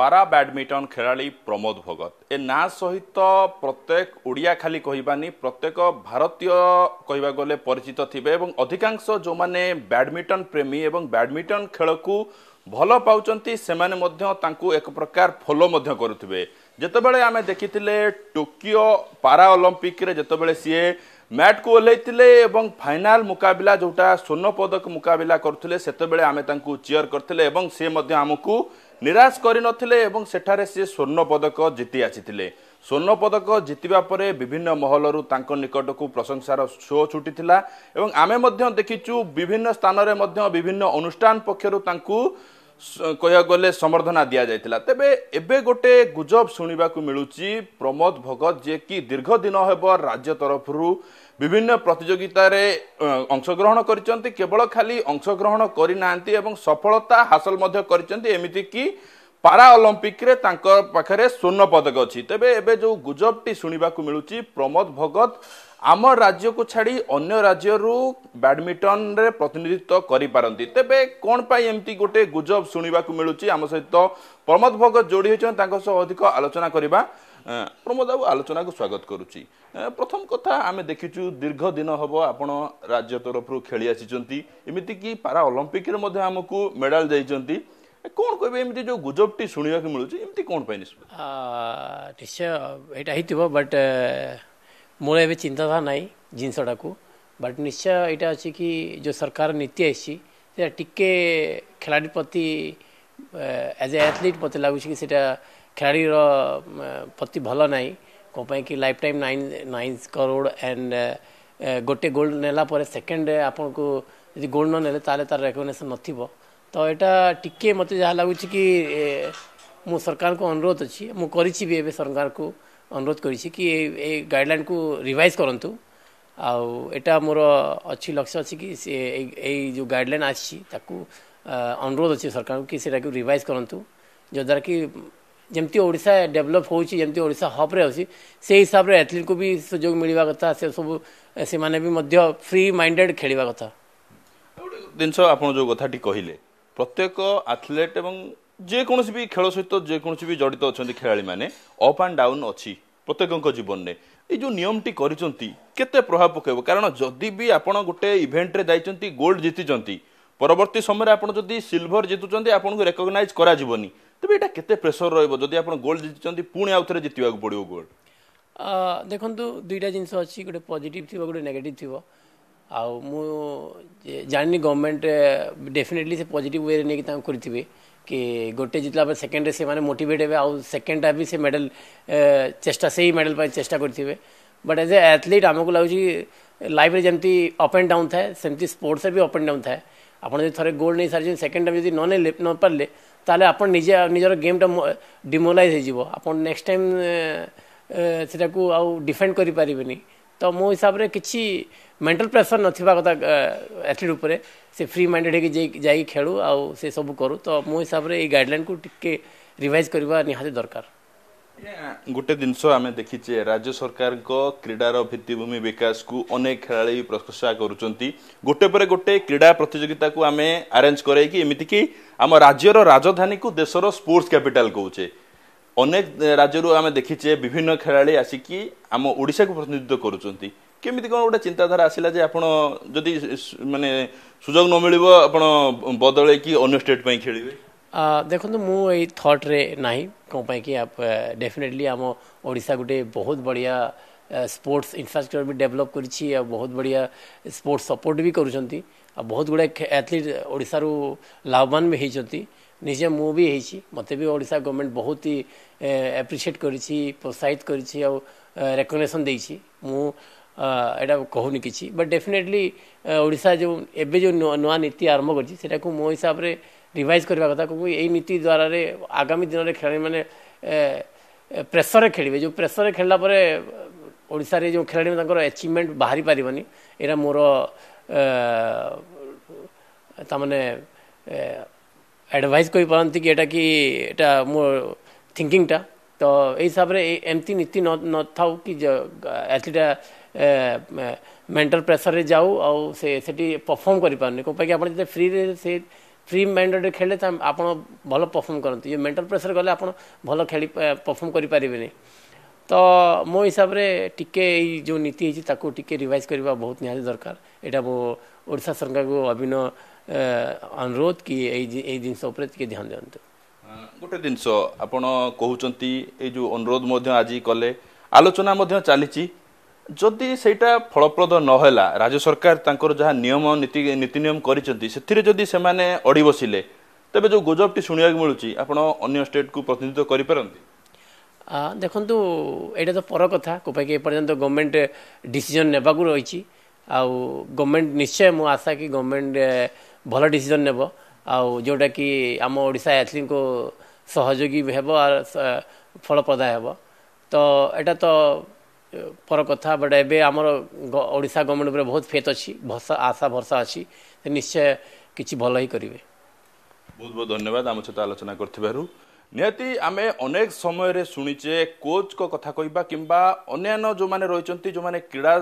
ପାରା ବ୍ୟାଡ଼ମିଣ୍ଟନ ଖେଳାଳି ପ୍ରମୋଦ ଭଗତ ଏ ନାଁ ସହିତ ପ୍ରତ୍ୟେକ ଓଡ଼ିଆ ଖାଲି କହିବାନି ପ୍ରତ୍ୟେକ ଭାରତୀୟ କହିବାକୁ ଗଲେ ପରିଚିତ ଥିବେ ଏବଂ ଅଧିକାଂଶ ଯେଉଁମାନେ ବ୍ୟାଡ଼ମିଣ୍ଟନ ପ୍ରେମୀ ଏବଂ ବ୍ୟାଡ଼ମିଣ୍ଟନ ଖେଳକୁ ଭଲ ପାଉଛନ୍ତି ସେମାନେ ମଧ୍ୟ ତାଙ୍କୁ ଏକ ପ୍ରକାର ଫଲୋ ମଧ୍ୟ କରୁଥିବେ ଯେତେବେଳେ ଆମେ ଦେଖିଥିଲେ ଟୋକିଓ ପାରା ଅଲିମ୍ପିକ୍ରେ ଯେତେବେଳେ ସିଏ ମ୍ୟାଟ୍କୁ ଓହ୍ଲାଇଥିଲେ ଏବଂ ଫାଇନାଲ୍ ମୁକାବିଲା ଯେଉଁଟା ପଦକ ମୁକାବିଲା କରୁଥିଲେ ସେତେବେଳେ ଆମେ ତାଙ୍କୁ ଚିୟର କରିଥିଲେ ଏବଂ ସେ ମଧ୍ୟ ଆମକୁ ନିରାଶ କରିନଥିଲେ ଏବଂ ସେଠାରେ ସେ ପଦକ ଜିତି ଆସିଥିଲେ ପଦକ ଜିତିବା ପରେ ବିଭିନ୍ନ ମହଲରୁ ତାଙ୍କ ନିକଟକୁ ପ୍ରଶଂସାର ସୋ ଛୁଟିଥିଲା ଏବଂ ଆମେ ମଧ୍ୟ ଦେଖିଛୁ ବିଭିନ୍ନ ସ୍ଥାନରେ ମଧ୍ୟ ବିଭିନ୍ନ ଅନୁଷ୍ଠାନ ପକ୍ଷରୁ ତାଙ୍କୁ କହିବାକୁ ଗଲେ ସମ୍ବର୍ଦ୍ଧନା ଦିଆଯାଇଥିଲା ତେବେ ଏବେ ଗୋଟେ ଗୁଜବ ଶୁଣିବାକୁ ମିଳୁଛି ପ୍ରମୋଦ ଭଗତ ଯିଏକି ଦୀର୍ଘ ଦିନ ହେବ ରାଜ୍ୟ ତରଫରୁ ବିଭିନ୍ନ ପ୍ରତିଯୋଗିତାରେ ଅଂଶଗ୍ରହଣ କରିଛନ୍ତି କେବଳ ଖାଲି ଅଂଶଗ୍ରହଣ କରିନାହାନ୍ତି ଏବଂ ସଫଳତା ହାସଲ ମଧ୍ୟ କରିଛନ୍ତି ଏମିତିକି ପାରା ଅଲମ୍ପିକରେ ତାଙ୍କ ପାଖରେ ସ୍ୱର୍ଣ୍ଣ ପଦକ ଅଛି ତେବେ ଏବେ ଯେଉଁ ଗୁଜବଟି ଶୁଣିବାକୁ ମିଳୁଛି ପ୍ରମୋଦ ଭଗତ ଆମ ରାଜ୍ୟକୁ ଛାଡ଼ି ଅନ୍ୟ ରାଜ୍ୟରୁ ବ୍ୟାଡ଼ମିଣ୍ଟନରେ ପ୍ରତିନିଧିତ୍ୱ କରିପାରନ୍ତି ତେବେ କ'ଣ ପାଇଁ ଏମିତି ଗୋଟେ ଗୁଜବ ଶୁଣିବାକୁ ମିଳୁଛି ଆମ ସହିତ ପ୍ରମୋଦ ଭଗତ ଯୋଡ଼ି ହୋଇଛନ୍ତି ତାଙ୍କ ସହ ଅଧିକ ଆଲୋଚନା କରିବା ପ୍ରମୋଦ ବାବୁ ଆଉ ଆଲୋଚନାକୁ ସ୍ୱାଗତ କରୁଛି ପ୍ରଥମ କଥା ଆମେ ଦେଖିଛୁ ଦୀର୍ଘ ଦିନ ହେବ ଆପଣ ରାଜ୍ୟ ତରଫରୁ ଖେଳି ଆସିଛନ୍ତି ଏମିତିକି ପାରା ଅଲମ୍ପିକରେ ମଧ୍ୟ ଆମକୁ ମେଡ଼ାଲ ଦେଇଛନ୍ତି କ'ଣ କହିବେ ଏମିତି ଯେଉଁ ଗୁଜବଟି ଶୁଣିବାକୁ ମିଳୁଛି ଏମିତି କ'ଣ ପାଇଁ ନିଶ୍ଚୟ ଏଇଟା ହେଇଥିବ ବଟ୍ ମୋର ଏବେ ଚିନ୍ତାଧାରା ନାହିଁ ଜିନିଷଟାକୁ ବଟ୍ ନିଶ୍ଚୟ ଏଇଟା ଅଛି କି ଯେଉଁ ସରକାର ନୀତି ଆସିଛି ସେଇଟା ଟିକେ ଖେଳାଳି ପ୍ରତି ଆଜ୍ ଏ ଆଥଲିଟ୍ ମୋତେ ଲାଗୁଛି କି ସେଇଟା ଖେଳାଳିର ପ୍ରତି ଭଲ ନାହିଁ କ'ଣ ପାଇଁକି life time nine nine crore and ଗୋଟେ ଗୋଲ୍ଡ ନେଲା ପରେ ସେକେଣ୍ଡ ଆପଣଙ୍କୁ ଯଦି ଗୋଲ୍ଡ ନ ନେଲେ ତାହେଲେ ତାର ରେକଗ୍ନେସନ୍ ନଥିବ ତ ଏଇଟା ଟିକେ ମୋତେ ଯାହା ଲାଗୁଛି କି ମୁଁ ସରକାରଙ୍କୁ ଅନୁରୋଧ ଅଛି ମୁଁ କରିଛି ବି ଏବେ ସରକାରଙ୍କୁ ଅନୁରୋଧ କରିଛି କି ଏଇ ଗାଇଡ଼ଲାଇନ୍କୁ ରିଭାଇଜ୍ କରନ୍ତୁ ଆଉ ଏଇଟା ମୋର ଅଛି ଲକ୍ଷ୍ୟ ଅଛି କି ସେ ଏଇ ଯେଉଁ ଗାଇଡ଼ଲାଇନ୍ ଆସିଛି ତାକୁ ଅନୁରୋଧ ଅଛି ସରକାରଙ୍କୁ କି ସେଇଟାକୁ ରିଭାଇଜ୍ କରନ୍ତୁ ଯଦ୍ୱାରା କି ଯେମିତି ଓଡ଼ିଶା ଡେଭଲପ୍ ହେଉଛି ଯେମିତି ଓଡ଼ିଶା ହବ୍ରେ ଅଛି ସେଇ ହିସାବରେ ଆଥଲିଟ୍କୁ ବି ସୁଯୋଗ ମିଳିବା କଥା ସେସବୁ ସେମାନେ ବି ମଧ୍ୟ ଫ୍ରି ମାଇଣ୍ଡେଡ୍ ଖେଳିବା କଥା ଜିନିଷ ଆପଣ ଯେଉଁ କଥାଟି କହିଲେ ପ୍ରତ୍ୟେକ ଆଥଲେଟ୍ ଏବଂ ଯେକୌଣସି ବି ଖେଳ ସହିତ ଯେକୌଣସି ବି ଜଡ଼ିତ ଅଛନ୍ତି ଖେଳାଳିମାନେ ଅପ୍ ଆଣ୍ଡ ଡାଉନ୍ ଅଛି ପ୍ରତ୍ୟେକଙ୍କ ଜୀବନରେ ଏଇ ଯେଉଁ ନିୟମଟି କରିଛନ୍ତି କେତେ ପ୍ରଭାବ ପକାଇବ କାରଣ ଯଦି ବି ଆପଣ ଗୋଟେ ଇଭେଣ୍ଟରେ ଯାଇଛନ୍ତି ଗୋଲ୍ଡ ଜିତିଛନ୍ତି ପରବର୍ତ୍ତୀ ସମୟରେ ଆପଣ ଯଦି ସିଲଭର ଜିତୁଛନ୍ତି ଆପଣଙ୍କୁ ରେକଗ୍ନାଇଜ୍ କରାଯିବନି ତେବେ ଏଇଟା କେତେ ପ୍ରେସର ରହିବ ଯଦି ଆପଣ ଗୋଲ୍ଡ ଜିତିଛନ୍ତି ପୁଣି ଆଉ ଥରେ ଜିତିବାକୁ ପଡ଼ିବ ଗୋଲ୍ଡ ଦେଖନ୍ତୁ ଦୁଇଟା ଜିନିଷ ଅଛି ଗୋଟେ ପଜିଟିଭ୍ ଥିବ ଗୋଟେ ନେଗେଟିଭ୍ ଥିବ ଆଉ ମୁଁ ଜାଣିନି ଗଭର୍ଣ୍ଣମେଣ୍ଟ ଡେଫିନେଟଲି ସେ ପଜିଟିଭ୍ ୱେରେ ନେଇକି ତାଙ୍କୁ କରିଥିବେ କି ଗୋଟେ ଜିତିଲା ପରେ ସେକେଣ୍ଡରେ ସେମାନେ ମୋଟିଭେଟ୍ ହେବେ ଆଉ ସେକେଣ୍ଡଟା ବି ସେ ମେଡ଼ାଲ ଚେଷ୍ଟା ସେଇ ମେଡ଼ାଲ ପାଇଁ ଚେଷ୍ଟା କରିଥିବେ ବଟ୍ ଆଜ୍ ଏ ଆଥଲିଟ୍ ଆମକୁ ଲାଗୁଛି ଲାଇଫ୍ରେ ଯେମିତି ଅପ୍ ଆଣ୍ଡ ଡାଉନ୍ ଥାଏ ସେମିତି ସ୍ପୋର୍ଟସ୍ରେ ବି ଅପ୍ ଆଣ୍ଡ ଡାଉନ୍ ଥାଏ ଆପଣ ଯଦି ଥରେ ଗୋଲ୍ଡ ନେଇସାରିଛନ୍ତି ସେକେଣ୍ଡ ଟାଇମ୍ ଯଦି ନ ନେଲେ ନ ପାରିଲେ ତାହେଲେ ଆପଣ ନିଜେ ନିଜର ଗେମ୍ଟା ଡିମୋଲାଇଜ୍ ହେଇଯିବ ଆପଣ ନେକ୍ସଟ ଟାଇମ୍ ସେଟାକୁ ଆଉ ଡିଫେଣ୍ଡ କରିପାରିବେନି ତ ମୋ ହିସାବରେ କିଛି ମେଣ୍ଟାଲ ପ୍ରେସର ନଥିବା କଥା ଆଥଲିଟ୍ ଉପରେ ସେ ଫ୍ରି ମାଇଣ୍ଡେଡ଼ ହେଇକି ଯାଇକି ଖେଳୁ ଆଉ ସେ ସବୁ କରୁ ତ ମୋ ହିସାବରେ ଏଇ ଗାଇଡ଼ଲାଇନକୁ ଟିକେ ରିଭାଇଜ୍ କରିବା ନିହାତି ଦରକାର ଗୋଟେ ଜିନିଷ ଆମେ ଦେଖିଛେ ରାଜ୍ୟ ସରକାରଙ୍କ କ୍ରୀଡ଼ାର ଭିତ୍ତିଭୂମି ବିକାଶକୁ ଅନେକ ଖେଳାଳି ପ୍ରଶଂସା କରୁଛନ୍ତି ଗୋଟେ ପରେ ଗୋଟେ କ୍ରୀଡ଼ା ପ୍ରତିଯୋଗିତାକୁ ଆମେ ଆରେଞ୍ଜ କରାଇକି ଏମିତିକି ଆମ ରାଜ୍ୟର ରାଜଧାନୀକୁ ଦେଶର ସ୍ପୋର୍ଟସ୍ କ୍ୟାପିଟାଲ କହୁଛେ ଅନେକ ରାଜ୍ୟରୁ ଆମେ ଦେଖିଛେ ବିଭିନ୍ନ ଖେଳାଳି ଆସିକି ଆମ ଓଡ଼ିଶାକୁ ପ୍ରତିନିଧିତ୍ୱ କରୁଛନ୍ତି କେମିତି କ'ଣ ଗୋଟେ ଚିନ୍ତାଧାରା ଆସିଲା ଯେ ଆପଣ ଯଦି ମାନେ ସୁଯୋଗ ନ ମିଳିବ ଆପଣ ବଦଳେଇକି ଅନ୍ୟ ଷ୍ଟେଟ୍ ପାଇଁ ଖେଳିବେ देखो तो मु थॉट रे ना कौपाई कि आप डेफिनेटली आम ओडा गोटे बहुत बढ़िया स्पोर्ट्स इनफ्रास्ट्रक्चर भी डेवलप कर बहुत बढ़िया स्पोर्ट्स सपोर्ट भी कर बहुत गुड़ा एथलीट ओडू लाभवान भी होती निजे मु भी मत भी ओडा गवर्नमेंट बहुत ही एप्रिसीएट कर प्रोत्साहित करकग्नेसन दे कहूनी कि बट डेफिनेटली जो एवं जो नीति आरंभ कर मो हिसाब से ରିଭାଇଜ୍ କରିବା କଥା କିନ୍ତୁ ଏଇ ନୀତି ଦ୍ୱାରାରେ ଆଗାମୀ ଦିନରେ ଖେଳାଳିମାନେ ପ୍ରେସରରେ ଖେଳିବେ ଯେଉଁ ପ୍ରେସରରେ ଖେଳିଲା ପରେ ଓଡ଼ିଶାରେ ଯେଉଁ ଖେଳାଳିମାନେ ତାଙ୍କର ଆଚିଭମେଣ୍ଟ ବାହାରି ପାରିବନି ଏଇଟା ମୋର ତାମାନେ ଆଡ଼ଭାଇଜ୍ କରିପାରନ୍ତି କି ଏଇଟା କି ଏଇଟା ମୋ ଥିଙ୍କିଙ୍ଗଟା ତ ଏଇ ହିସାବରେ ଏମିତି ନୀତି ନଥାଉ କି ଆଥଲିଟା ମେଣ୍ଟାଲ ପ୍ରେସରରେ ଯାଉ ଆଉ ସେ ସେଠି ପରଫର୍ମ କରିପାରୁନି କ'ଣ ପାଇଁକି ଆପଣ ଯେତେ ଫ୍ରିରେ ସେ ফ্রি ମାଇଣ୍ଡରେ ଖେଳିଲେ ଆପଣ ଭଲ ପରଫର୍ମ କରନ୍ତି ଇଏ ମେଣ୍ଟାଲ ପ୍ରେସର ଗଲେ ଆପଣ ଭଲ ଖେଳି ପରଫର୍ମ କରିପାରିବେନି ତ ମୋ ହିସାବରେ ଟିକେ ଏଇ ଯେଉଁ ନୀତି ହେଇଛି ତାକୁ ଟିକେ ରିଭାଇଜ୍ କରିବା ବହୁତ ନିହାତି ଦରକାର ଏଇଟା ମୋ ଓଡ଼ିଶା ସରକାରଙ୍କୁ ଅଭିନୟ ଅନୁରୋଧ କି ଏଇ ଏଇ ଜିନିଷ ଉପରେ ଟିକେ ଧ୍ୟାନ ଦିଅନ୍ତୁ ଗୋଟେ ଜିନିଷ ଆପଣ କହୁଛନ୍ତି ଏଇ ଯେଉଁ ଅନୁରୋଧ ମଧ୍ୟ ଆଜି କଲେ ଆଲୋଚନା ମଧ୍ୟ ଚାଲିଛି ଯଦି ସେଇଟା ଫଳପ୍ରଦ ନହେଲା ରାଜ୍ୟ ସରକାର ତାଙ୍କର ଯାହା ନିୟମ ନୀତି ନୀତି ନିୟମ କରିଛନ୍ତି ସେଥିରେ ଯଦି ସେମାନେ ଅଡ଼ି ବସିଲେ ତେବେ ଯେଉଁ ଗୁଜବଟି ଶୁଣିବାକୁ ମିଳୁଛି ଆପଣ ଅନ୍ୟ ଷ୍ଟେଟକୁ ପ୍ରତିନିଧିତ୍ୱ କରିପାରନ୍ତି ଦେଖନ୍ତୁ ଏଇଟା ତ ପର କଥା କେଉଁପାଇଁକି ଏପର୍ଯ୍ୟନ୍ତ ଗଭର୍ଣ୍ଣମେଣ୍ଟ ଡିସିଜନ ନେବାକୁ ରହିଛି ଆଉ ଗଭର୍ଣ୍ଣମେଣ୍ଟ ନିଶ୍ଚୟ ମୁଁ ଆଶା କି ଗଭର୍ଣ୍ଣମେଣ୍ଟ ଭଲ ଡିସିଜନ ନେବ ଆଉ ଯେଉଁଟାକି ଆମ ଓଡ଼ିଶା ଆଥଲିଟ୍ଙ୍କୁ ସହଯୋଗୀ ହେବ ଆର ଫଳପ୍ରଦ ହେବ ତ ଏଇଟା ତ পর ବଟ୍ ଏବେ ଆମର ଓଡ଼ିଶା ଗଭର୍ଣ୍ଣମେଣ୍ଟ ଉପରେ ବହୁତ বহুত ଅଛି অছি ଆଶା আশা ଅଛି ସେ ନିଶ୍ଚୟ କିଛି ଭଲ ହିଁ କରିବେ ବହୁତ ବହୁତ ଧନ୍ୟବାଦ ଆମ ସହିତ ଆଲୋଚନା করুবারু ନିହାତି ଆମେ ଅନେକ ସମୟରେ ଶୁଣିଛେ କୋଚ୍ଙ୍କ କଥା କହିବା କିମ୍ବା ଅନ୍ୟାନ୍ୟ ଯେଉଁମାନେ ରହିଛନ୍ତି ଯେଉଁମାନେ କ୍ରୀଡ଼ା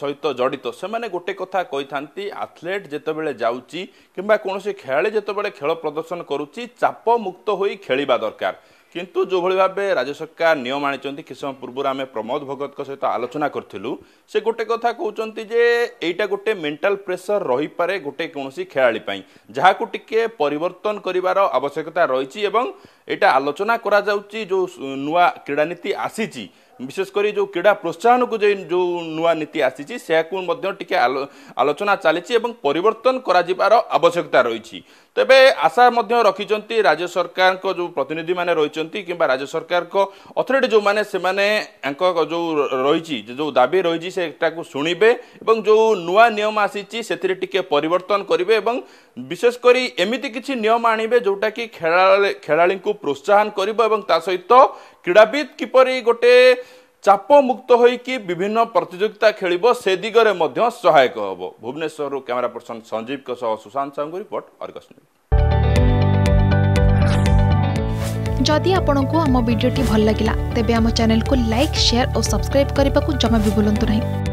ସହିତ ଜଡ଼ିତ ସେମାନେ ଗୋଟେ କଥା କହିଥାନ୍ତି ଆଥଲେଟ୍ ଯେତେବେଳେ ଯାଉଛି କିମ୍ବା କୌଣସି ଖେଳାଳି ଯେତେବେଳେ ଖେଳ ପ୍ରଦର୍ଶନ କରୁଛି ଚାପମୁକ୍ତ ହୋଇ ଖେଳିବା ଦରକାର କିନ୍ତୁ ଯେଉଁଭଳି ଭାବେ ରାଜ୍ୟ ସରକାର ନିୟମ ଆଣିଛନ୍ତି କିଛି ସମୟ ପୂର୍ବରୁ ଆମେ ପ୍ରମୋଦ ଭଗତଙ୍କ ସହିତ ଆଲୋଚନା କରିଥିଲୁ ସେ ଗୋଟେ କଥା କହୁଛନ୍ତି ଯେ ଏଇଟା ଗୋଟେ ମେଣ୍ଟାଲ ପ୍ରେସର ରହିପାରେ ଗୋଟେ କୌଣସି ଖେଳାଳି ପାଇଁ ଯାହାକୁ ଟିକେ ପରିବର୍ତ୍ତନ କରିବାର ଆବଶ୍ୟକତା ରହିଛି ଏବଂ ଏଇଟା ଆଲୋଚନା କରାଯାଉଛି ଯେଉଁ ନୂଆ କ୍ରୀଡ଼ାନୀତି ଆସିଛି ବିଶେଷ କରି ଯେଉଁ କ୍ରୀଡ଼ା ପ୍ରୋତ୍ସାହନକୁ ଯେ ଯେଉଁ ନୂଆ ନୀତି ଆସିଛି ସେହାକୁ ମଧ୍ୟ ଟିକେ ଆଲୋଚନା ଚାଲିଛି ଏବଂ ପରିବର୍ତ୍ତନ କରାଯିବାର ଆବଶ୍ୟକତା ରହିଛି ତେବେ ଆଶା ମଧ୍ୟ ରଖିଛନ୍ତି ରାଜ୍ୟ ସରକାରଙ୍କ ଯେଉଁ ପ୍ରତିନିଧିମାନେ ରହିଛନ୍ତି କିମ୍ବା ରାଜ୍ୟ ସରକାରଙ୍କ ଅଥରିଟି ଯେଉଁମାନେ ସେମାନେ ୟାଙ୍କ ଯେଉଁ ରହିଛି ଯେଉଁ ଦାବି ରହିଛି ସେଟାକୁ ଶୁଣିବେ ଏବଂ ଯେଉଁ ନୂଆ ନିୟମ ଆସିଛି ସେଥିରେ ଟିକେ ପରିବର୍ତ୍ତନ କରିବେ ଏବଂ ବିଶେଷ କରି ଏମିତି କିଛି ନିୟମ ଆଣିବେ ଯେଉଁଟାକି ଖେଳାଳି ଖେଳାଳିଙ୍କୁ ପ୍ରୋତ୍ସାହନ କରିବ ଏବଂ ତା ସହିତ କ୍ରୀଡ଼ାବିତ୍ କିପରି ଗୋଟେ ଚାପମୁକ୍ତ ହୋଇକି ବିଭିନ୍ନ ପ୍ରତିଯୋଗିତା ଖେଳିବ ସେ ଦିଗରେ ମଧ୍ୟ ସହାୟକ ହେବ ଭୁବନେଶ୍ୱରରୁ କ୍ୟାମେରା ପର୍ସନ ସଞ୍ଜୀବଙ୍କ ସହ ସୁଶାନ୍ତ ସାହୁଙ୍କୁ ରିପୋର୍ଟ ଅର୍ଗସ୍ ଯଦି ଆପଣଙ୍କୁ ଆମ ଭିଡ଼ିଓଟି ଭଲ ଲାଗିଲା ତେବେ ଆମ ଚ୍ୟାନେଲକୁ ଲାଇକ୍ ସେୟାର ଓ ସବସ୍କ୍ରାଇବ୍ କରିବାକୁ ଜମା ବି ଭୁଲନ୍ତୁ ନାହିଁ